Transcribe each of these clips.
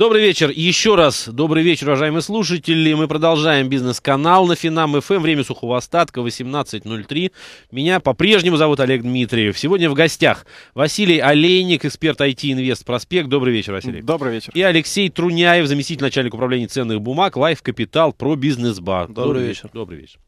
Добрый вечер. Еще раз добрый вечер, уважаемые слушатели. Мы продолжаем бизнес-канал на Финам ФМ. Эм. Время сухого остатка 18.03. Меня по-прежнему зовут Олег Дмитриев. Сегодня в гостях Василий Олейник, эксперт IT Инвест Проспект. Добрый вечер, Василий. Добрый вечер. И Алексей Труняев, заместитель начальника управления ценных бумаг, Лайф Capital, про бизнес-бар. Добрый, добрый вечер. вечер. Добрый вечер.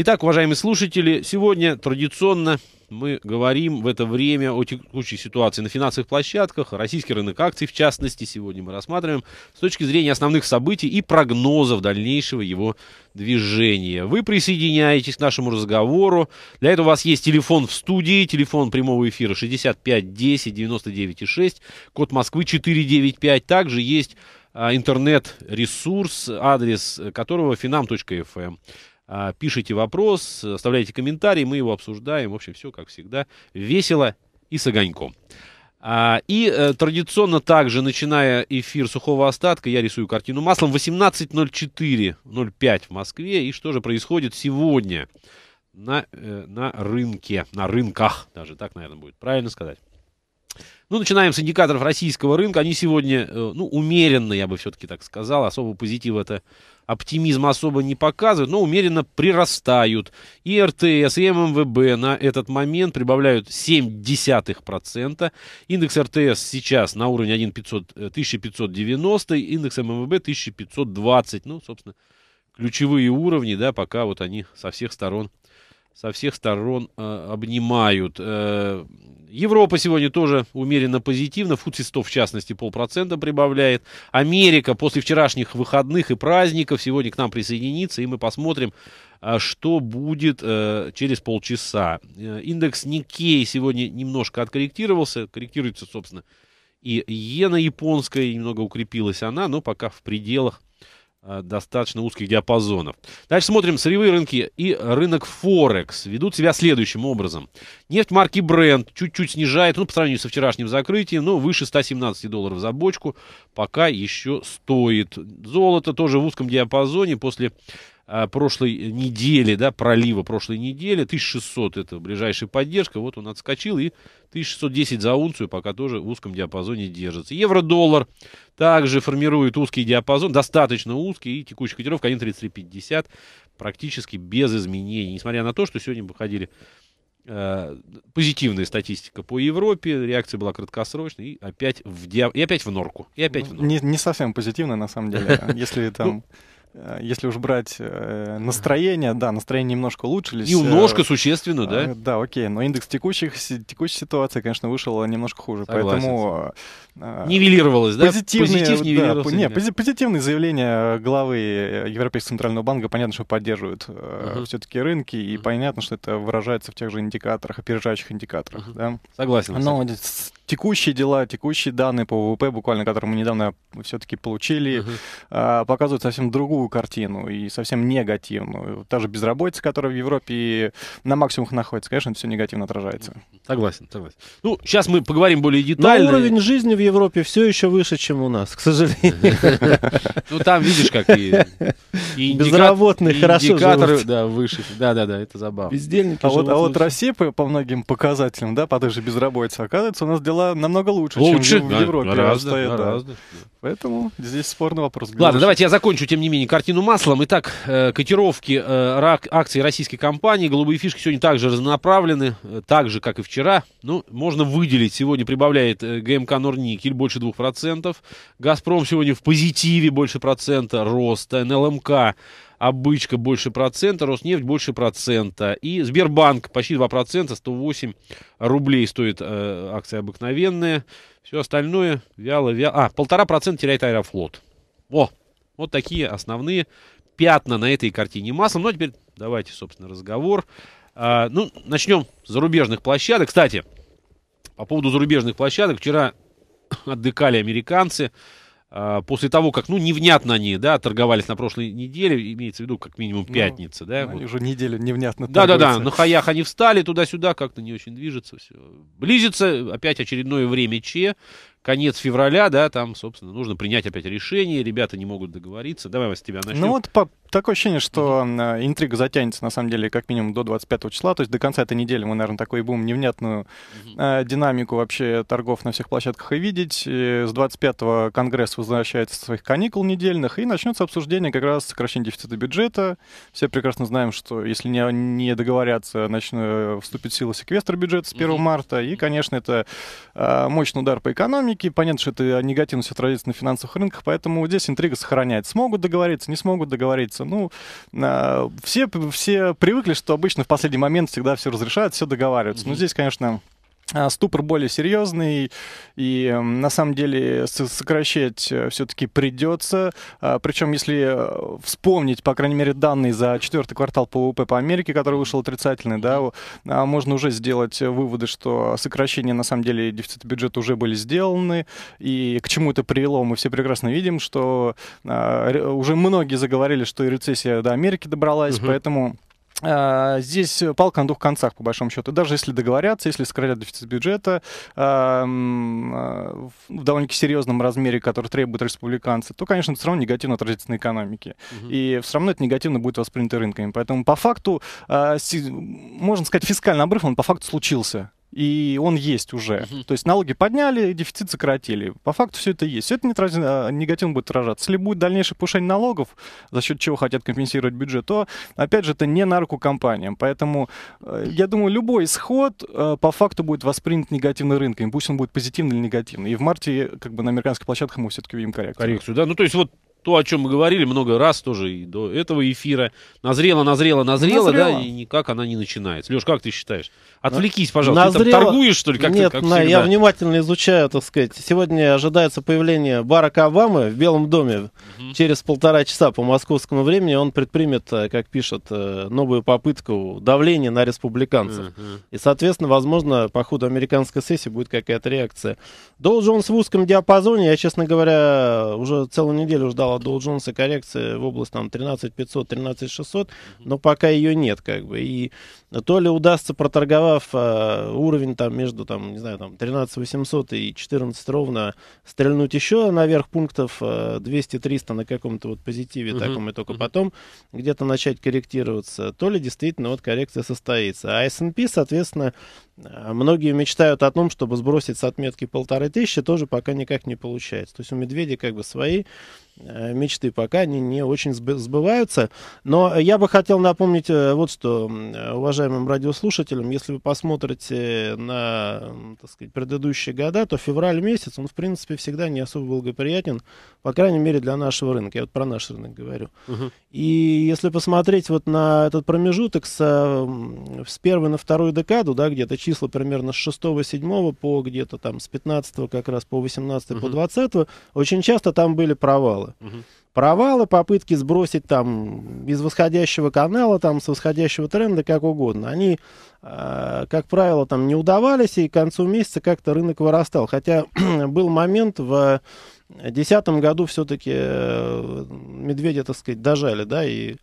Итак, уважаемые слушатели, сегодня традиционно мы говорим в это время о текущей ситуации на финансовых площадках, российский рынок акций в частности, сегодня мы рассматриваем с точки зрения основных событий и прогнозов дальнейшего его движения. Вы присоединяетесь к нашему разговору. Для этого у вас есть телефон в студии, телефон прямого эфира 65 10 99 6, код Москвы 495. Также есть а, интернет-ресурс, адрес которого finam.fm. А, пишите вопрос, оставляйте комментарий, мы его обсуждаем. В общем, все, как всегда, весело и с огоньком. А, и э, традиционно также, начиная эфир сухого остатка, я рисую картину маслом. 18.04.05 в Москве. И что же происходит сегодня на, э, на рынке, на рынках даже, так, наверное, будет правильно сказать. Ну, начинаем с индикаторов российского рынка. Они сегодня, э, ну, умеренно, я бы все-таки так сказал. Особо позитива это Оптимизма особо не показывают, но умеренно прирастают. И РТС, и ММВБ на этот момент прибавляют 0,7%. Индекс РТС сейчас на уровне 1 1590, э, индекс ММВБ 1520. Ну, собственно, ключевые уровни, да, пока вот они со всех сторон со всех сторон э, обнимают. Э, Европа сегодня тоже умеренно позитивно. Фудси 100, в частности, полпроцента прибавляет. Америка после вчерашних выходных и праздников сегодня к нам присоединится, и мы посмотрим, а, что будет э, через полчаса. Э, индекс Никей сегодня немножко откорректировался. Корректируется, собственно, и иена японская, немного укрепилась она, но пока в пределах Э, достаточно узких диапазонов. Дальше смотрим сырьевые рынки и рынок Форекс. Ведут себя следующим образом. Нефть марки Brent чуть-чуть снижает, ну, по сравнению со вчерашним закрытием, но ну, выше 117 долларов за бочку пока еще стоит. Золото тоже в узком диапазоне после а, прошлой недели, да, пролива прошлой недели, 1600 это ближайшая поддержка, вот он отскочил и 1610 за унцию пока тоже в узком диапазоне держится. Евро-доллар также формирует узкий диапазон, достаточно узкий, и текущая котировка 1.3350 практически без изменений, несмотря на то, что сегодня выходили э, позитивная статистика по Европе, реакция была краткосрочной, и опять в, диап... и опять в норку. И опять ну, в норку. Ну, не, не совсем позитивная, на самом деле, если ну, там... Э, если уж брать э, настроение, да, настроение немножко улучшились. Э, немножко, существенно, да? Да, окей, но индекс текущих, текущей ситуации, конечно, вышел немножко хуже, Согласен. поэтому... Нивелировалось, да? Позитивные, Позитив Да, не, позитивные заявления главы Европейского Центрального Банка, понятно, что поддерживают uh-huh. все-таки рынки, и uh-huh. понятно, что это выражается в тех же индикаторах, опережающих индикаторах, uh-huh. да? Согласен. Но текущие дела, текущие данные по ВВП, буквально, которые мы недавно все-таки получили, uh-huh. показывают совсем другую картину и совсем негативную. Та же безработица, которая в Европе на максимумах находится, конечно, все негативно отражается. Согласен, согласен. Ну, сейчас мы поговорим более детально. Но уровень жизни в Европе все еще выше, чем у нас, к сожалению. Ну, там видишь, как и безработные хорошо Индикаторы, да, выше. Да-да-да, это забавно. Бездельники А вот а Россия по многим показателям, да, по той же безработице, оказывается, у нас дела стало намного лучше, лучше? чем в, да, Европе. Гораздо, стоит, гораздо. Да. Поэтому здесь спорный вопрос. Ладно, Глебович. давайте я закончу, тем не менее, картину маслом. Итак, э, котировки э, рак, акций российской компании «Голубые фишки» сегодня также разнонаправлены, э, так же, как и вчера. Ну, можно выделить. Сегодня прибавляет э, ГМК «Норникель» больше 2%. «Газпром» сегодня в позитиве больше процента роста. НЛМК Обычка больше процента, Роснефть больше процента. И Сбербанк почти 2%, 108 рублей стоит э, акция обыкновенная. Все остальное вяло, вяло. А, полтора процента теряет Аэрофлот. О, вот такие основные пятна на этой картине маслом. Ну, а теперь давайте, собственно, разговор. А, ну, начнем с зарубежных площадок. Кстати, по поводу зарубежных площадок. Вчера отдыхали американцы. А, после того, как, ну, невнятно они, да, торговались на прошлой неделе, имеется в виду, как минимум, ну, пятница, ну, да. Они вот. уже неделю невнятно Да-да-да, на хаях они встали туда-сюда, как-то не очень движется все. Близится опять очередное время Че, конец февраля, да, там, собственно, нужно принять опять решение, ребята не могут договориться. Давай, с тебя начнем. Ну вот по, такое ощущение, что mm интрига затянется, на самом деле, как минимум до 25 числа, то есть до конца этой недели мы, наверное, такой будем невнятную mm э, динамику вообще торгов на всех площадках и видеть. И с 25-го Конгресс возвращается со своих каникул недельных, и начнется обсуждение как раз сокращения дефицита бюджета. Все прекрасно знаем, что если не, не договорятся, начнут э, вступить в силу секвестр бюджета с 1 mm марта, и, конечно, это э, мощный удар по экономике, риски, понятно, что это негативно все отразится на финансовых рынках, поэтому здесь интрига сохраняется. Смогут договориться, не смогут договориться. Ну, а, все, все привыкли, что обычно в последний момент всегда все разрешают, все договариваются. Но здесь, конечно, а, ступор более серьезный, и на самом деле сокращать э, все-таки придется. А, Причем, если э, вспомнить, по крайней мере, данные за четвертый квартал по по Америке, который вышел отрицательный, да, а, можно уже сделать э, выводы, что сокращения на самом деле дефицита бюджета уже были сделаны, и к чему это привело, мы все прекрасно видим, что уже многие заговорили, что и рецессия до Америки добралась, угу. поэтому а, здесь палка на двух концах, по большому счету. Даже если договорятся, если сократят дефицит бюджета а, а, в довольно-таки серьезном размере, который требуют республиканцы, то, конечно, это все равно негативно отразится на экономике. Угу. И все равно это негативно будет воспринято рынками. Поэтому, по факту, можно сказать, фискальный обрыв, он по факту случился и он есть уже. Угу. То есть налоги подняли, дефицит сократили. По факту все это есть. Все это не а, негативно будет отражаться. Если будет дальнейшее повышение налогов, за счет чего хотят компенсировать бюджет, то, опять же, это не на руку компаниям. Поэтому, э, я думаю, любой исход э, по факту будет воспринят негативно рынком. Пусть он будет позитивный или негативный. И в марте, как бы на американских площадках мы все-таки видим коррекцию. Коррекцию, да? Ну, то есть вот то, о чем мы говорили много раз тоже и до этого эфира. Назрела, назрела, назрела, назрела. да, и никак она не начинается. Леш, как ты считаешь? Отвлекись, пожалуйста. Назрела. Ты там торгуешь, что ли, как Нет, ты, как на, я внимательно изучаю, так сказать. Сегодня ожидается появление Барака Обамы в Белом доме. Угу. Через полтора часа по московскому времени он предпримет, э, как пишет, э, новую попытку давления на республиканцев. Угу. И, соответственно, возможно, по ходу американской сессии будет какая-то реакция. Должен он в узком диапазоне. Я, честно говоря, уже целую неделю ждал ожидала Dow Jones коррекция в область там 13500, 13600, но пока ее нет как бы. И то ли удастся, проторговав э, уровень там между там, не знаю, там 13800 и 14 ровно, стрельнуть еще наверх пунктов э, а, 200-300 на каком-то вот позитиве uh-huh. таком и только uh-huh. потом где-то начать корректироваться, то ли действительно вот коррекция состоится. А S&P, соответственно, а многие мечтают о том, чтобы сбросить с отметки полторы тысячи, тоже пока никак не получается. То есть у медведя как бы свои э, мечты пока не, не очень сбываются. Но я бы хотел напомнить э, вот что э, уважаемым радиослушателям. Если вы посмотрите на так сказать, предыдущие года, то февраль месяц, он в принципе всегда не особо благоприятен, по крайней мере для нашего рынка. Я вот про наш рынок говорю. Угу. И если посмотреть вот на этот промежуток с, с первой на вторую декаду, да, где-то числа примерно с 6-7 по где-то там с 15 как раз по 18 угу. по 20, очень часто там были провалы. Угу. Провалы, попытки сбросить там из восходящего канала, там с восходящего тренда, как угодно. Они, э, как правило, там не удавались, и к концу месяца как-то рынок вырастал. Хотя был момент в 2010 году все-таки э, Медведя, так сказать, дожали, да, и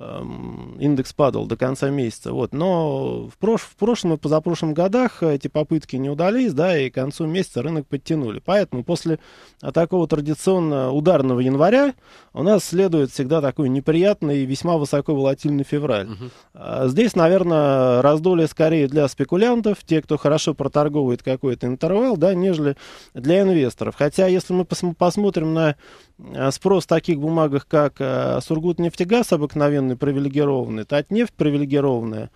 Эм, индекс падал до конца месяца. Вот. Но в, прош в прошлом и позапрошлом годах эти попытки не удались, да, и к концу месяца рынок подтянули. Поэтому после а, такого традиционно ударного января у нас следует всегда такой неприятный и весьма высоко волатильный февраль. Угу. Здесь, наверное, раздолье скорее для спекулянтов, те, кто хорошо проторговывает какой-то интервал, да, нежели для инвесторов. Хотя, если мы пос посмотрим на Э, спрос в таких бумагах, как э, Сургутнефтегаз обыкновенный, привилегированный, Татнефть привилегированная,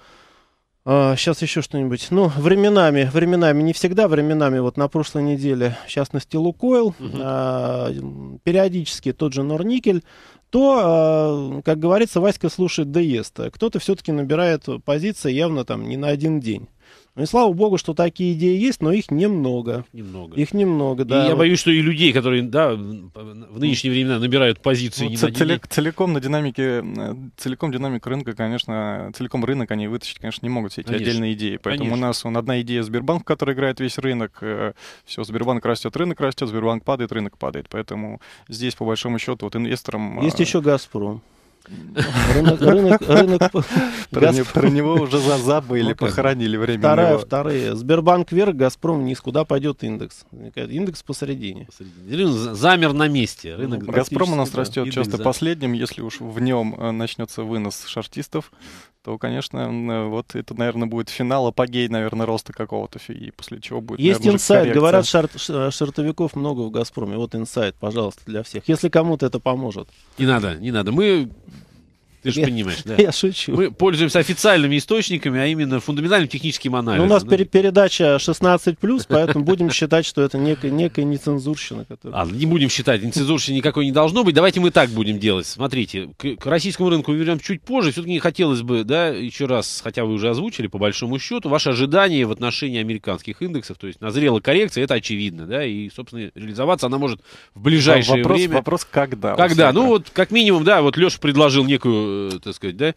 Сейчас э, еще что-нибудь. Ну, временами, временами, не всегда, временами. Вот на прошлой неделе, в частности, Лукойл, угу. периодически тот же Норникель, то, как говорится, Васька слушает Дееста. Кто-то все-таки набирает позиции явно там не на один день. И слава богу, что такие идеи есть, но их немного. Немного. Их немного, да. И я боюсь, что и людей, которые да, в нынешние времена набирают позиции. Вот не цел, на целиком на динамике, э, целиком динамик рынка, конечно, целиком рынок они вытащить, конечно, не могут все эти конечно. отдельные идеи. Поэтому конечно. у нас он одна идея Сбербанк, в играет весь рынок. Э, все, Сбербанк растет, рынок растет, Сбербанк падает, рынок падает. Поэтому здесь, по большому счету, вот инвесторам... Есть э, еще «Газпром». Рынок, Про, него уже за забыли, ну, похоронили время. Вторая, вторые. Сбербанк вверх, Газпром вниз. Куда пойдет индекс? Индекс посередине. Замер на месте. Ну, рынок Газпром у нас растет часто последним. Если уж в нем э, начнется вынос шартистов, то, конечно, э, вот это, наверное, будет финал, апогей, наверное, роста какого-то, и после чего будет, Есть наверное, инсайт, говорят, шар, э, шартовиков много в «Газпроме». Вот инсайт, пожалуйста, для всех, если кому-то это поможет. Не надо, не надо. Мы ты же понимаешь, да. Я шучу. Мы пользуемся официальными источниками, а именно фундаментальным техническим анализом. Ну, у нас да? передача 16+, поэтому будем считать, что это некая, некая нецензурщина. Которая... А, не будем считать, нецензурщины никакой не должно быть. Давайте мы так будем делать. Смотрите, к, к российскому рынку вернем чуть позже. Все-таки хотелось бы, да, еще раз, хотя вы уже озвучили, по большому счету, ваши ожидания в отношении американских индексов, то есть назрела коррекция, это очевидно, да, и, собственно, реализоваться она может в ближайшее а вопрос, время. Вопрос, когда? Когда? Ну, вот, как минимум, да, вот Леша предложил некую Э, так сказать, да,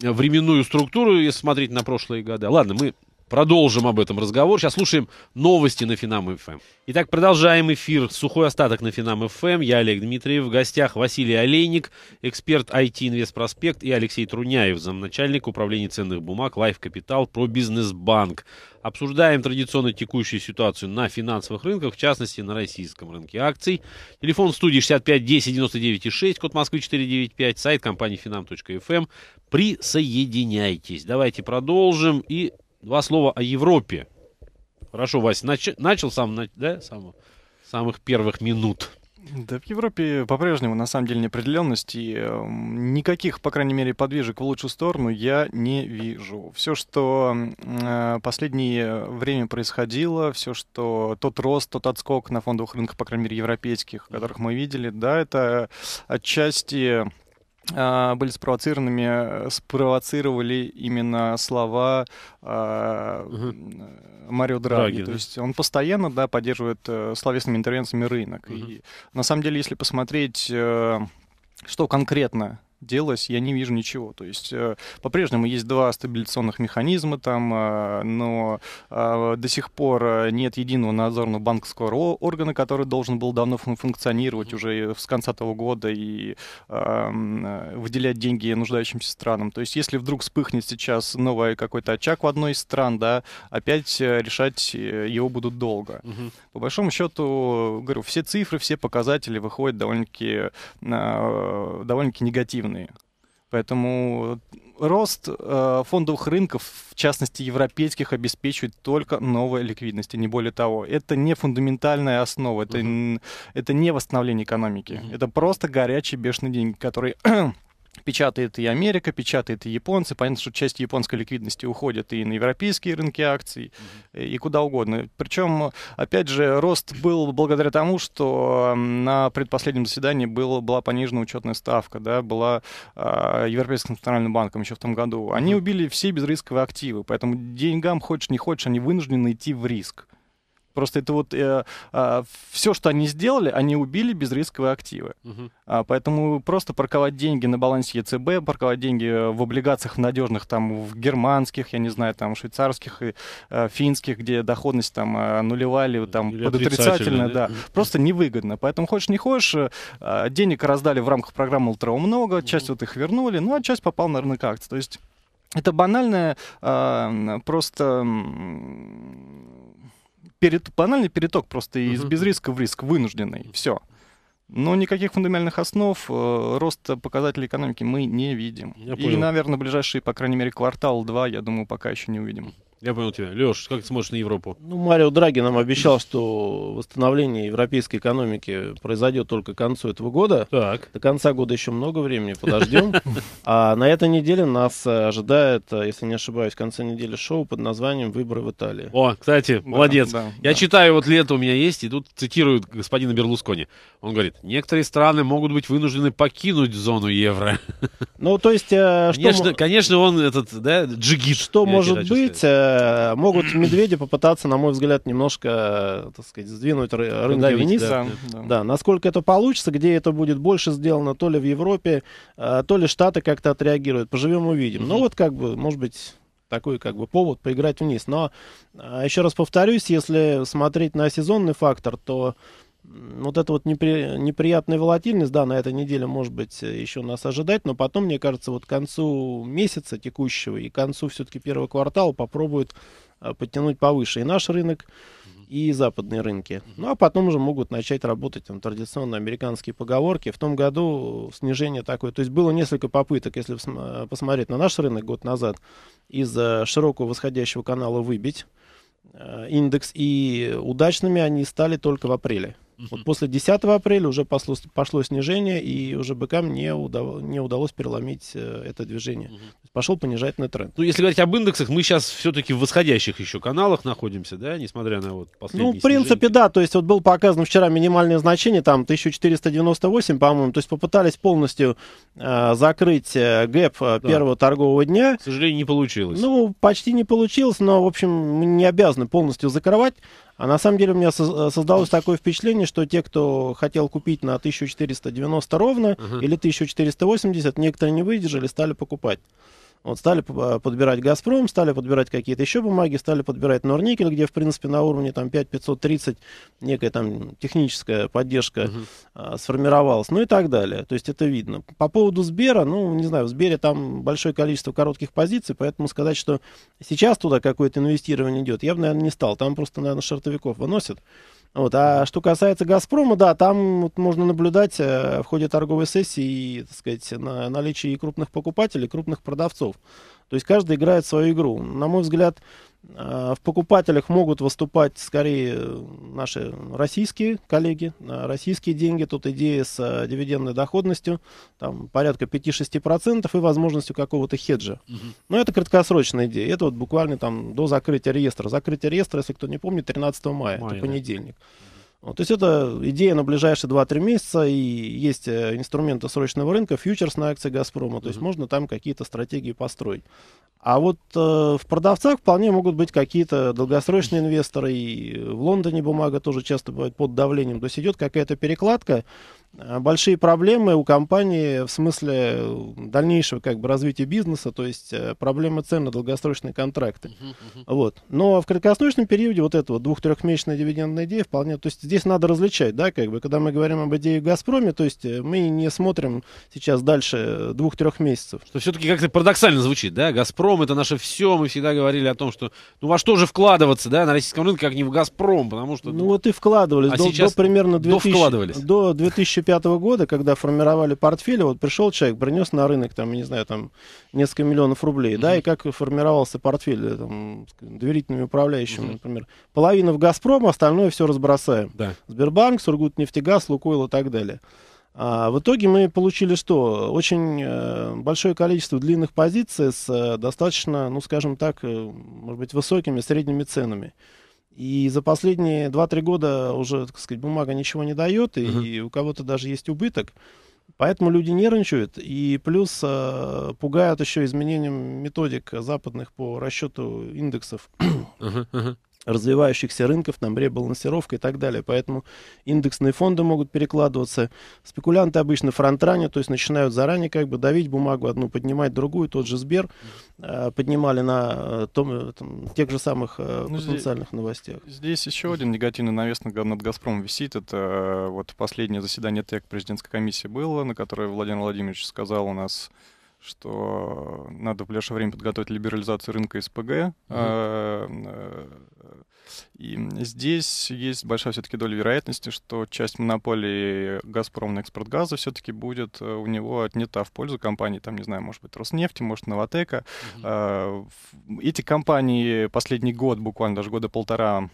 временную структуру, если смотреть на прошлые года. Ладно, мы Продолжим об этом разговор. Сейчас слушаем новости на Финам ФМ. Эм. Итак, продолжаем эфир. Сухой остаток на Финам ФМ. Эм. Я Олег Дмитриев. В гостях Василий Олейник, эксперт IT Инвест Проспект и Алексей Труняев, замначальник управления ценных бумаг Лайф Капитал про Бизнес-банк. Обсуждаем традиционно текущую ситуацию на финансовых рынках, в частности, на российском рынке акций. Телефон студии 65 10 99 6, код Москвы 495, сайт компании finam.fm. Эм». Присоединяйтесь. Давайте продолжим и Два слова о Европе. Хорошо, Вася, нач- начал сам, да, сам, самых первых минут. Да, в Европе по-прежнему на самом деле неопределенность и э, никаких, по крайней мере, подвижек в лучшую сторону я не вижу. Все, что э, последнее время происходило, все, что тот рост, тот отскок на фондовых рынках, по крайней мере, европейских, которых мы видели, да, это отчасти а, были спровоцированными, э, спровоцировали именно слова угу. Марио Драги. Драги. То есть он постоянно да, поддерживает э, словесными интервенциями рынок. Угу. И на самом деле, если посмотреть, э, что конкретно делось я не вижу ничего. То есть э, по-прежнему есть два стабилизационных механизма там, э, но э, до сих пор э, нет единого надзорного банковского органа, который должен был давно функционировать уже с конца того года и эм, выделять деньги нуждающимся странам. То есть если вдруг вспыхнет сейчас новый какой-то очаг в одной из стран, да, опять э, решать э, его будут долго. Угу. По большому счету, говорю, все цифры, все показатели выходят довольно-таки довольно-таки негативно негативные. Поэтому рост э, фондовых рынков, в частности европейских, обеспечивает только новая ликвидность, и не более того. Это не фундаментальная основа, это, uh-huh. это не восстановление экономики. Uh-huh. Это просто горячие бешеные деньги, которые печатает и Америка, печатает и японцы. Понятно, что часть японской ликвидности уходит и на европейские рынки акций, и куда угодно. Причем, опять же, рост был благодаря тому, что на предпоследнем заседании был, была понижена учетная ставка, да, была э, Европейским центральным банком еще в том году. Они убили все безрисковые активы, поэтому деньгам, хочешь не хочешь, они вынуждены идти в риск. Просто это вот э, э, а, все, что они сделали, они убили безрисковые активы. Угу. А, поэтому просто парковать деньги на балансе ЕЦБ, парковать деньги э, в облигациях надежных, там, в германских, я не знаю, там, швейцарских и э, финских, где доходность там э, нулевая там или под отрицательная, да, просто невыгодно. Поэтому хочешь не хочешь, э, а, денег раздали в рамках программы Ультра, много, угу. часть вот их вернули, ну а часть попала на рынок акций. То есть это банальная э, просто перет, банальный переток просто угу. из без риска в риск, вынужденный, все. Но никаких фундаментальных основ э, роста показателей экономики мы не видим. Я и, понял. наверное, ближайшие, по крайней мере, квартал-два, я думаю, пока еще не увидим. Я понял тебя. Леш, как ты смотришь на Европу? Ну, Марио Драги нам обещал, что восстановление европейской экономики произойдет только к концу этого года. Так. До конца года еще много времени, подождем. А на этой неделе нас э, ожидает, э, если не ошибаюсь, в конце недели шоу под названием «Выборы в Италии». О, кстати, молодец. Я читаю, вот лето у меня есть, и тут цитируют господина Берлускони. Он говорит, некоторые страны могут быть вынуждены покинуть зону евро. Ну, то есть... Э, конечно, конечно он этот, да, джигит. Что может быть? Э, могут медведи попытаться, на мой взгляд, немножко, э, так сказать, сдвинуть ры рынки Давить, вниз. Да, да. да, насколько это получится, где это будет больше сделано, то ли в Европе, э, то ли Штаты как-то отреагируют. Поживем, увидим. Угу. Ну вот как бы, может быть такой как бы повод поиграть вниз. Но еще раз повторюсь, если смотреть на сезонный фактор, то вот эта вот непри, неприятная волатильность, да, на этой неделе, может быть, еще нас ожидать, но потом, мне кажется, вот к концу месяца текущего и к концу все-таки первого квартала попробуют э, подтянуть повыше и наш рынок, и западные рынки. Ну, а потом уже могут начать работать там, традиционно американские поговорки. В том году снижение такое. То есть было несколько попыток, если э, посмотреть на наш рынок год назад, из широкого восходящего канала выбить э, индекс. И удачными они стали только в апреле. Угу. Вот после 10 апреля уже пошло, пошло снижение, и уже быкам не, удав, не удалось переломить э, это движение. Угу. Пошел понижательный тренд. Ну, если говорить об индексах, мы сейчас все-таки в восходящих еще каналах находимся, да, несмотря на вот последние Ну, в принципе, снижения. да, то есть вот был показан вчера минимальное значение, там 1498, по-моему, то есть попытались полностью э, закрыть э, гэп э, да. первого торгового дня. К сожалению, не получилось. Ну, почти не получилось, но, в общем, мы не обязаны полностью закрывать. А на самом деле у меня создалось такое впечатление, что те, кто хотел купить на 1490 ровно угу. или 1480, некоторые не выдержали, стали покупать. Вот стали подбирать «Газпром», стали подбирать какие-то еще бумаги, стали подбирать «Норникель», где, в принципе, на уровне там 5530 некая там техническая поддержка угу. а, сформировалась, ну и так далее. То есть это видно. По поводу Сбера, ну, не знаю, в Сбере там большое количество коротких позиций, поэтому сказать, что сейчас туда какое-то инвестирование идет, я бы, наверное, не стал. Там просто, наверное, шартовиков выносят. Вот. А что касается «Газпрома», да, там вот можно наблюдать э, в ходе торговой сессии, так сказать, на наличие и крупных покупателей, и крупных продавцов. То есть каждый играет свою игру. На мой взгляд, а, в покупателях могут выступать скорее э, наши российские коллеги, а, российские деньги. Тут идея с э, дивидендной доходностью, там порядка 5-6% и возможностью какого-то хеджа. Угу. Но это краткосрочная идея. Это вот буквально там до закрытия реестра. Закрытие реестра, если кто не помнит, 13 мая, мая это понедельник. Да. То есть это идея на ближайшие 2-3 месяца, и есть э, инструменты срочного рынка, фьючерс на акции «Газпрома», mm-hmm. то есть можно там какие-то стратегии построить. А вот э, в продавцах вполне могут быть какие-то долгосрочные инвесторы, и в Лондоне бумага тоже часто бывает под давлением, то есть идет какая-то перекладка, Э, большие проблемы у компании в смысле э, дальнейшего как бы развития бизнеса, то есть э, проблемы цен на долгосрочные контракты. Uh-huh, uh-huh. Вот. Но в краткосрочном периоде вот этого двух-трехмесячная дивидендная идея вполне, то есть здесь надо различать, да, как бы, когда мы говорим об идее Газпроме, то есть мы не смотрим сейчас дальше двух-трех месяцев. Что все-таки как-то парадоксально звучит, да, Газпром это наше все, мы всегда говорили о том, что ну во что же вкладываться, да, на российском рынке, как не в Газпром, потому что... Ну, ну вот и вкладывались а до, сейчас... до примерно 2000, до, вкладывались. до 2000 2005 года, когда формировали портфель, вот пришел человек, принес на рынок, там, не знаю, там, несколько миллионов рублей, угу. да, и как формировался портфель, э, там, доверительными управляющими, угу. например. Половина в «Газпром», остальное все разбросаем. Да. Сбербанк, Сургутнефтегаз, Лукойл и так далее. А в итоге мы получили что? Очень э, большое количество длинных позиций с э, достаточно, ну скажем так, э, может быть, высокими средними ценами. И за последние 2-3 года уже, так сказать, бумага ничего не дает, и, uh-huh. и у кого-то даже есть убыток. Поэтому люди нервничают, и плюс э, пугают еще изменением методик западных по расчету индексов. Uh-huh, uh-huh развивающихся рынков, там ребалансировка и так далее. Поэтому индексные фонды могут перекладываться. Спекулянты обычно фронтранят, то есть начинают заранее как бы давить бумагу одну, поднимать другую. Тот же Сбер э, поднимали на э, том, э, там, тех же самых э, ну, потенциальных здесь, новостях. Здесь еще один негативный навес над, Газпром висит. Это э, вот последнее заседание ТЭК президентской комиссии было, на которое Владимир Владимирович сказал у нас что надо в ближайшее время подготовить либерализацию рынка СПГ. А, э, и здесь есть большая все-таки доля вероятности, что часть монополии «Газпром» на экспорт газа все-таки будет э, у него отнята в пользу компании, там, не знаю, может быть, Роснефти, может, Новотека. А, эти компании последний год, буквально даже года полтора,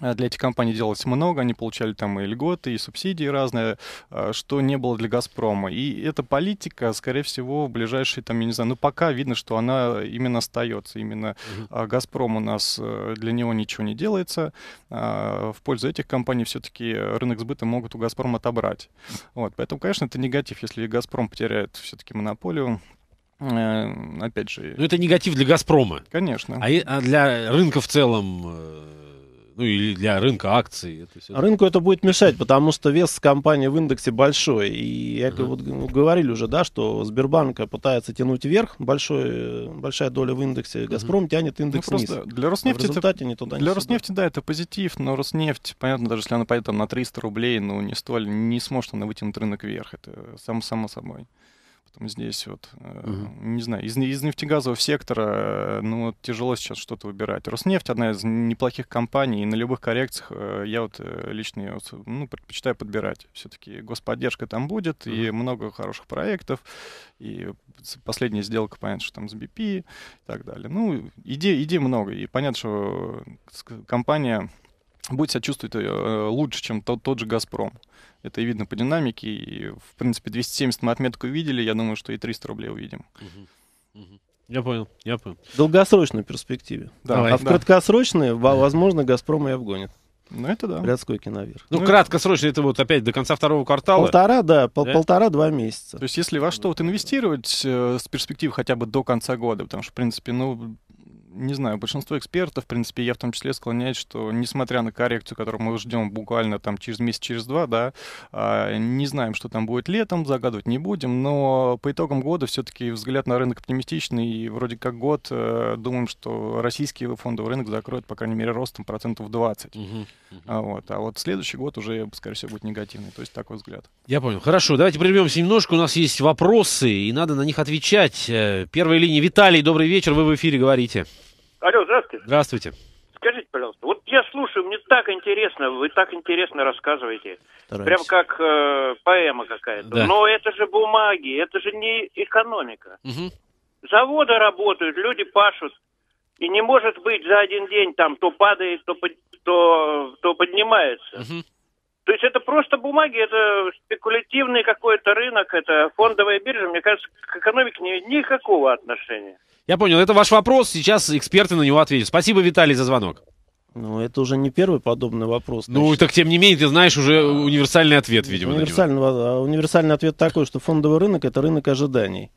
а для этих компаний делалось много, они получали там и льготы, и субсидии разные, а, что не было для «Газпрома». И эта политика, скорее всего, в ближайшие, там, я не знаю, ну пока видно, что она именно остается. Именно угу. «Газпром» у нас, э, для него ничего не делается. В пользу этих компаний все-таки рынок сбыта могут у «Газпрома» отобрать. Вот, поэтому, конечно, это негатив, если «Газпром» потеряет все-таки монополию э, опять же... Ну, это негатив для «Газпрома». Конечно. А для рынка в целом э, ну или для рынка акций. Это все... Рынку это будет мешать, потому что вес компании в индексе большой. И как uh-huh. вот ну, говорили уже, да, что Сбербанк пытается тянуть вверх, большой, большая доля в индексе, Газпром uh-huh. тянет ну, индекс ну, вниз. Для Роснефти, а это, не туда, не для сюда. Роснефти, да, это позитив, но Роснефть, понятно, даже если она пойдет там, на 300 рублей, ну не столь, не сможет она вытянуть рынок вверх, это само само собой опытом здесь. Вот, угу. Не знаю, из, из нефтегазового сектора э, ну, вот, тяжело сейчас что-то выбирать. Роснефть одна из неплохих компаний, и на любых коррекциях э, я вот лично вот, ну, предпочитаю подбирать. Все-таки господдержка там будет, угу. и много хороших проектов, и последняя сделка, понятно, что там с BP и так далее. Ну, идей, идей много, и понятно, что компания будет себя чувствовать э, э, лучше, чем тот, тот же «Газпром». Это и видно по динамике. И, в принципе, 270 мы отметку видели. Я думаю, что и 300 рублей увидим. Я понял, я понял. В долгосрочной перспективе. Да, а в да. краткосрочной, возможно, «Газпром» и обгонит. Ну, это да. Ряд скойки Ну, ну краткосрочно это вот опять до конца второго квартала. Полтора, да, пол, да? полтора-два месяца. То есть, если во что вот инвестировать э, с перспективы хотя бы до конца года, потому что, в принципе, ну, не знаю, большинство экспертов, в принципе, я в том числе склоняюсь, что несмотря на коррекцию, которую мы ждем буквально там через месяц, через два, да, а, не знаем, что там будет летом, загадывать не будем, но по итогам года все-таки взгляд на рынок оптимистичный, и вроде как год э, думаем, что российский фондовый рынок закроет, по крайней мере, ростом процентов 20. Угу, угу. Вот. А вот следующий год уже, скорее всего, будет негативный, то есть такой взгляд. Я понял. Хорошо, давайте прервемся немножко, у нас есть вопросы, и надо на них отвечать. Э, первая линия. Виталий, добрый вечер, вы в эфире говорите. Алло, здравствуйте. Здравствуйте. Скажите, пожалуйста, вот я слушаю, мне так интересно, вы так интересно рассказываете. Стараюсь. Прям как э, поэма какая-то. Да. Но это же бумаги, это же не экономика. Угу. Заводы работают, люди пашут. И не может быть за один день там то падает, то, под... то, то поднимается. Угу. То есть это просто бумаги, это спекулятивный какой-то рынок, это фондовая биржа. Мне кажется, к экономике никакого отношения. Я понял, это ваш вопрос, сейчас эксперты на него ответят. Спасибо, Виталий, за звонок. Ну, это уже не первый подобный вопрос. Значит. Ну, так тем не менее, ты знаешь уже а, универсальный ответ, видимо. Универсальный, а, универсальный ответ такой, что фондовый рынок – это рынок ожиданий.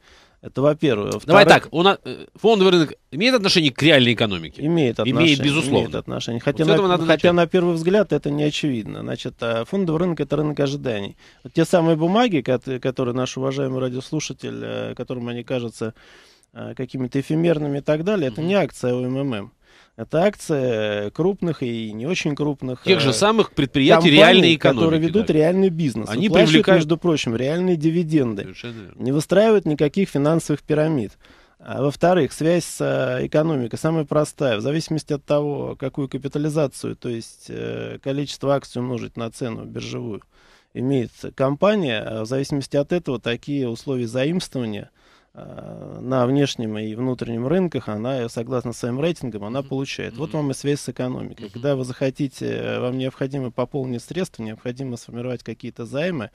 Это во-первых. Во Давай так, у нас, э, фондовый рынок имеет отношение к реальной экономике? Имеет отношение. Имеет, безусловно. Имеет отношение. Хотя, вот на, хотя на первый взгляд это не очевидно. Значит, э, фондовый рынок это рынок ожиданий. Вот те самые бумаги, которые наш уважаемый радиослушатель, э, которым они кажутся какими-то эфемерными и так далее, это не акция ОММ. А это акция э, крупных и не очень крупных. Тех же э, самых предприятий компаний, реальной экономики. Которые ведут да. реальный бизнес. Они привлекают, между прочим, реальные дивиденды. Не выстраивают никаких финансовых пирамид. А во-вторых, связь с э, экономикой самая простая. В зависимости от того, какую капитализацию, то есть количество акций умножить на цену биржевую, имеет компания, а в зависимости от этого такие условия заимствования – Э, на внешнем и внутреннем рынках, она, согласно своим рейтингам, она получает. Вот вам и связь с экономикой. Когда вы захотите, э, вам необходимо пополнить средства, необходимо сформировать какие-то займы,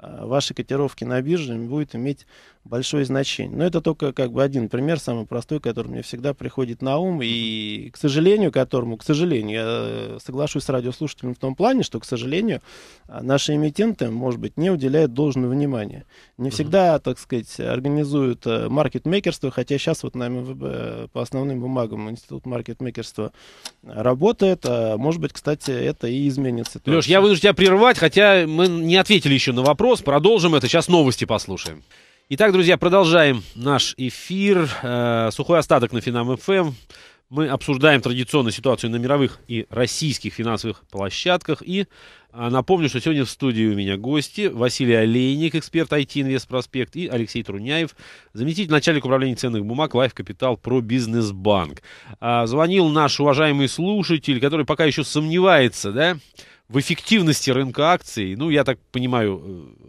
а, ваши котировки на бирже будет иметь большое значение. Но это только как бы один пример, самый простой, который мне всегда приходит на ум, и, к сожалению, которому, к сожалению, я э, соглашусь с радиослушателем в том плане, что, к сожалению, а, наши эмитенты, может быть, не уделяют должного внимания. Не всегда, так сказать, организуют э, маркетмейкерство, хотя сейчас вот на МВБ э, по основным бумагам институт маркетмейкерства работает, а, может быть, кстати, это и изменится. Леш, я вынужден тебя прервать, хотя мы не ответили еще на вопрос, вопрос. Продолжим это. Сейчас новости послушаем. Итак, друзья, продолжаем наш эфир. Э, Сухой остаток на Финам ФМ. Эм. Мы обсуждаем традиционно ситуацию на мировых и российских финансовых площадках. И э, напомню, что сегодня в студии у меня гости. Василий Олейник, эксперт IT Инвест Проспект, и Алексей Труняев, заместитель начальника управления ценных бумаг Capital, Pro Business Bank. Звонил наш уважаемый слушатель, который пока еще сомневается, да, в эффективности рынка акций, ну, я так понимаю, э,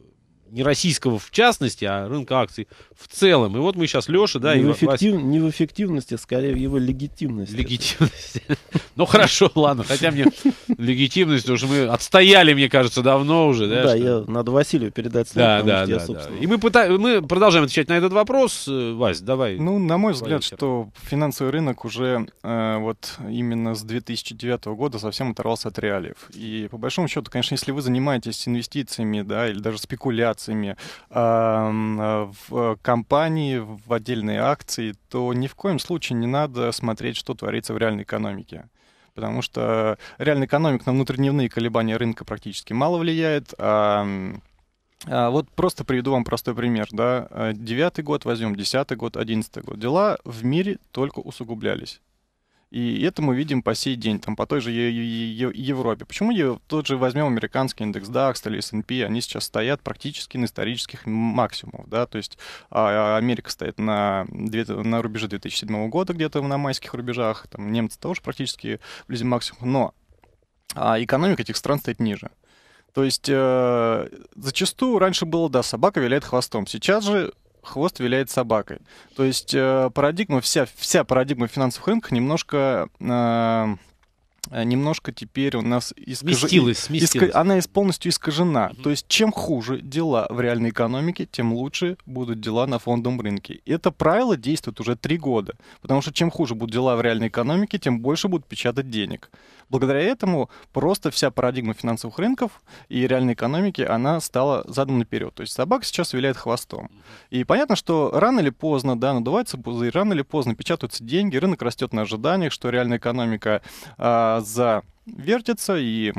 не российского в частности, а рынка акций в целом. И вот мы сейчас Леша, да, не, и в, эффектив... Вась... не в эффективности, а скорее в его легитимности. Легитимность. Ну хорошо, ладно, хотя мне легитимность уже мы отстояли, мне кажется, давно уже. Да, да я надо Василию передать слово. Да, да, да, И мы, пыта... мы продолжаем отвечать на этот вопрос. Э, Вась, давай. Ну, на мой взгляд, что финансовый рынок уже э, вот именно с 2009 года совсем оторвался от реалиев. И по большому счету, конечно, если вы занимаетесь инвестициями, да, или даже спекуляцией, облигациями в э, компании, в отдельные акции, то ни в коем случае не надо смотреть, что творится в реальной экономике потому что реальная экономика на внутридневные колебания рынка практически мало влияет. А, а вот просто приведу вам простой пример. Да? Девятый год возьмем, десятый год, одиннадцатый год. Дела в мире только усугублялись. И это мы видим по сей день, там, по той же е- е- Европе. Почему е- тот же возьмем американский индекс DAX или S&P, они сейчас стоят практически на исторических максимумах, да, то есть а, а Америка стоит на, на рубеже 2007 года, где-то на майских рубежах, там немцы тоже практически близи максимума. но а экономика этих стран стоит ниже. То есть э, зачастую раньше было, да, собака виляет хвостом. Сейчас же хвост виляет собакой. То есть э, парадигма, вся, вся парадигма финансовых рынков немножко э, Э, немножко теперь у нас искаж... сместилась, сместилась. Иск... она полностью искажена. Угу. То есть чем хуже дела в реальной экономике, тем лучше будут дела на фондовом рынке. И это правило действует уже три года, потому что чем хуже будут дела в реальной экономике, тем больше будут печатать денег. Благодаря этому просто вся парадигма финансовых рынков и реальной экономики, она стала задом наперед. То есть собака сейчас виляет хвостом. И понятно, что рано или поздно, да, надувается пузырь, рано или поздно печатаются деньги, рынок растет на ожиданиях, что реальная экономика а, а, за вертится и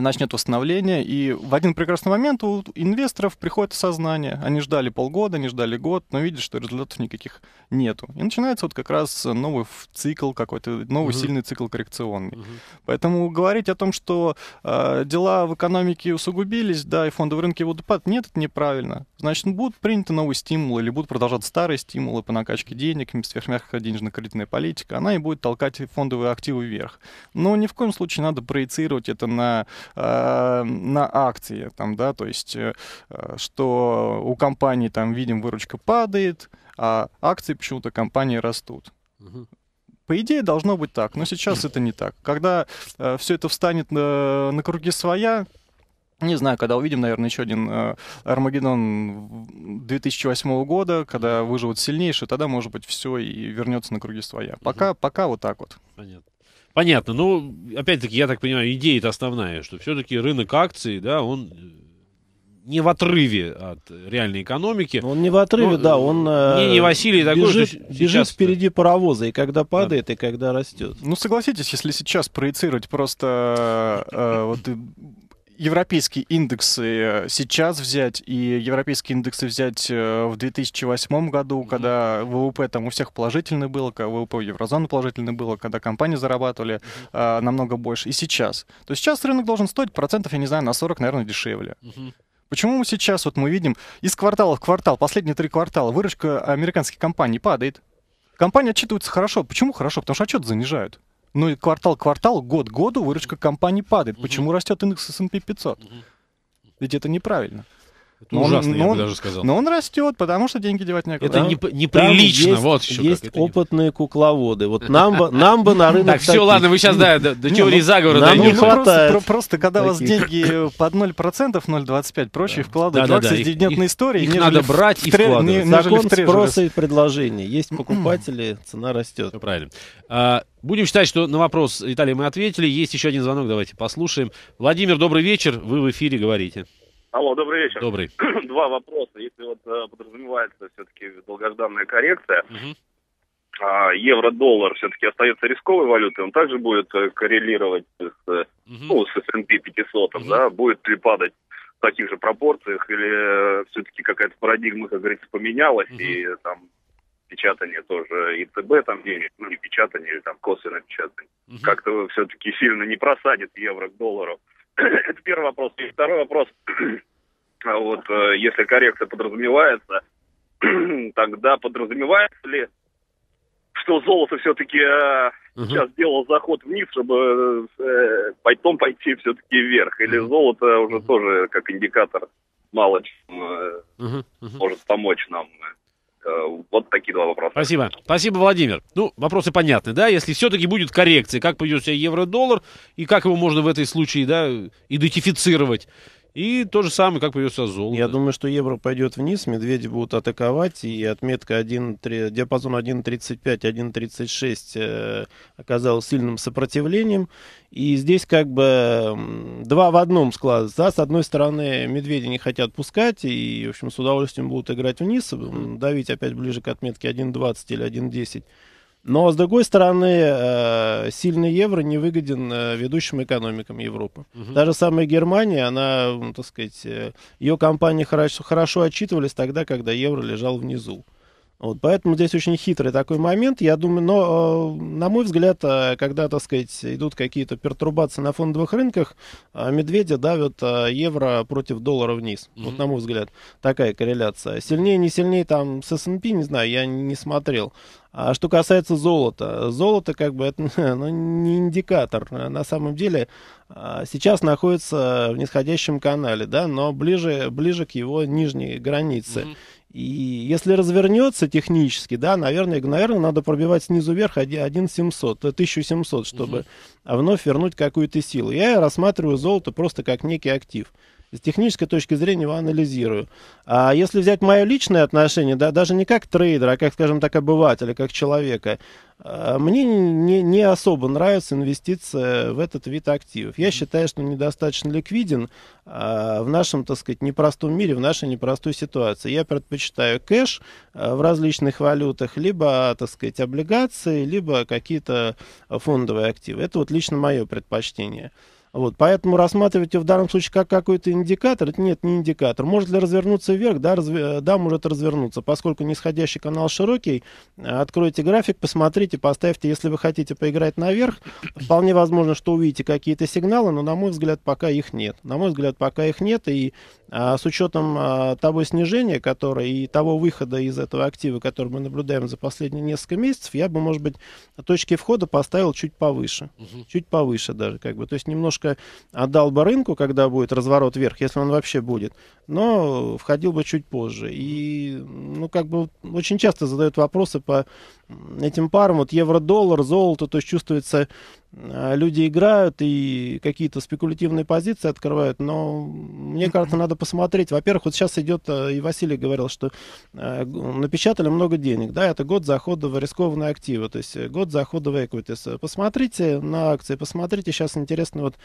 начнет восстановление, и в один прекрасный момент у инвесторов приходит осознание. Они ждали полгода, они ждали год, но видят, что результатов никаких нету. И начинается вот как раз новый цикл какой-то, новый угу. сильный цикл коррекционный. Угу. Поэтому говорить о том, что э, дела в экономике усугубились, да, и фондовые рынки будут падать, нет, это неправильно. Значит, будут приняты новые стимулы, или будут продолжать старые стимулы по накачке денег, сверхмягкая денежно-кредитная политика, она и будет толкать фондовые активы вверх. Но ни в коем случае надо проецировать это на э, на акции, там, да, то есть, э, что у компании там видим выручка падает, а акции почему-то компании растут. По идее должно быть так, но сейчас это не так. Когда э, все это встанет на, на круги своя, не знаю, когда увидим, наверное, еще один э, Армагеддон 2008 года, когда выживут сильнейшие, тогда, может быть, все и вернется на круги своя. Пока, угу. пока вот так вот. Понятно. Понятно. Ну, опять-таки, я так понимаю, идея-то основная, что все-таки рынок акций, да, он э, не в отрыве от реальной экономики. Он не в отрыве, но, ну, да, он э, э, не, Василий такой, бежит, что бежит впереди паровоза, и когда падает, да. и когда растет. Ну, согласитесь, если сейчас проецировать просто э, вот, европейские индексы э, сейчас взять и европейские индексы взять э, в 2008 году, когда ВВП там у всех положительный был, когда ВВП еврозоны положительный было, когда компании зарабатывали э, намного больше, и сейчас, то сейчас рынок должен стоить процентов, я не знаю, на 40, наверное, дешевле. Uh-huh. Почему сейчас вот мы видим из квартала в квартал, последние три квартала, выручка американских компаний падает? Компании отчитываются хорошо. Почему хорошо? Потому что отчет занижают. Ну и квартал к год году выручка компании падает. Почему растет индекс S&P 500? Ведь это неправильно. Это но ужасно, он, я бы даже сказал. Но он растет, потому что деньги девать некуда. Это не, неприлично, есть, вот еще Есть как, опытные не... кукловоды. Вот нам бы, нам бы на рынок... Так, все, ладно, вы сейчас, да, до теории ну, заговора Нам не хватает. Просто, когда у вас деньги под 0%, 0,25, проще вкладывать в акции с дивидендной историей. Их надо брать и вкладывать. Закон спроса и предложения. Есть м-м-м. покупатели, цена растет. правильно. А, будем считать, что на вопрос Италии мы ответили. Есть еще один звонок, давайте послушаем. Владимир, добрый вечер. Вы в эфире говорите. Алло, добрый вечер. Добрый. Два вопроса. Если вот э, подразумевается все-таки долгожданная коррекция, угу. а евро-доллар все-таки остается рисковой валютой, он также будет э, коррелировать с, угу. ну, с S&P 500, угу. да, будет ли падать в таких же пропорциях, или все-таки какая-то парадигма, как говорится, поменялась, угу. и там печатание тоже ИТБ там денег, ну не печатание, или там косвенно печатание. Угу. Как-то все-таки сильно не просадит евро к доллару. Это первый вопрос. И второй вопрос. А вот э, если коррекция подразумевается, тогда подразумевается ли, что Золото все-таки э, угу. сейчас делал заход вниз, чтобы э, потом пойти все-таки вверх? Или Золото уже угу. тоже как индикатор мало чем э, угу. может помочь нам? Э, вот такие два вопроса. Спасибо. Спасибо, Владимир. Ну, вопросы понятны, да? Если все-таки будет коррекция, как поведет себя евро-доллар и как его можно в этой случае, да, идентифицировать? И то же самое, как появился золото. Я думаю, что евро пойдет вниз, медведи будут атаковать, и отметка 1, 3, диапазон 1.35-1.36 э, оказал сильным сопротивлением. И здесь как бы два в одном склад Да, с одной стороны, медведи не хотят пускать, и, в общем, с удовольствием будут играть вниз, давить опять ближе к отметке 1.20 или 1.10. Но, с другой стороны, э, сильный евро не выгоден э, ведущим экономикам Европы. Угу. Та самая Германия, она, так сказать, э, ее компании хорошо, хорошо отчитывались тогда, когда евро лежал внизу. Вот, поэтому здесь очень хитрый такой момент. Я думаю, но, э, на мой взгляд, э, когда, так сказать, идут какие-то пертурбации на фондовых рынках, э, медведя давят евро против доллара вниз. Mm-hmm. Вот, на мой взгляд, такая корреляция. Сильнее, не сильнее там с S&P, не знаю, я не смотрел. А что касается золота, золото как бы это ну, не индикатор. На самом деле сейчас находится в нисходящем канале, да, но ближе, ближе к его нижней границе. Mm-hmm. И если развернется технически, да, наверное, наверное, надо пробивать снизу вверх 1700, 1700, чтобы угу. вновь вернуть какую-то силу. Я рассматриваю золото просто как некий актив с технической точки зрения его анализирую. А если взять мое личное отношение, да, даже не как трейдера, а как, скажем так, обывателя, как человека, э, мне не, не особо нравится инвестиция в этот вид активов. Я считаю, что недостаточно ликвиден э, в нашем, так сказать, непростом мире, в нашей непростой ситуации. Я предпочитаю кэш э, в различных валютах, либо, так сказать, облигации, либо какие-то фондовые активы. Это вот лично мое предпочтение. Вот, поэтому рассматривать ее в данном случае как какой-то индикатор, это нет, не индикатор. Может ли развернуться вверх? Да, разве, э, да, может развернуться. Поскольку нисходящий канал широкий, э, откройте график, посмотрите, поставьте, если вы хотите поиграть наверх, вполне возможно, что увидите какие-то сигналы, но, на мой взгляд, пока их нет. На мой взгляд, пока их нет, и а, с учетом а, того снижения, которое, и того выхода из этого актива, который мы наблюдаем за последние несколько месяцев, я бы, может быть, точки входа поставил чуть повыше. Угу. Чуть повыше даже, как бы. То есть немножко немножко отдал бы рынку, когда будет разворот вверх, если он вообще будет, но входил бы чуть позже. И, ну, как бы очень часто задают вопросы по этим парам. Вот евро-доллар, золото, то есть чувствуется а люди играют и какие-то спекулятивные позиции открывают, но мне кажется, надо посмотреть. Во-первых, вот сейчас идет, э, и Василий говорил, что э, напечатали много денег, да, это год захода в рискованные активы, то есть э, год захода в equities. Посмотрите на акции, посмотрите, сейчас интересно, вот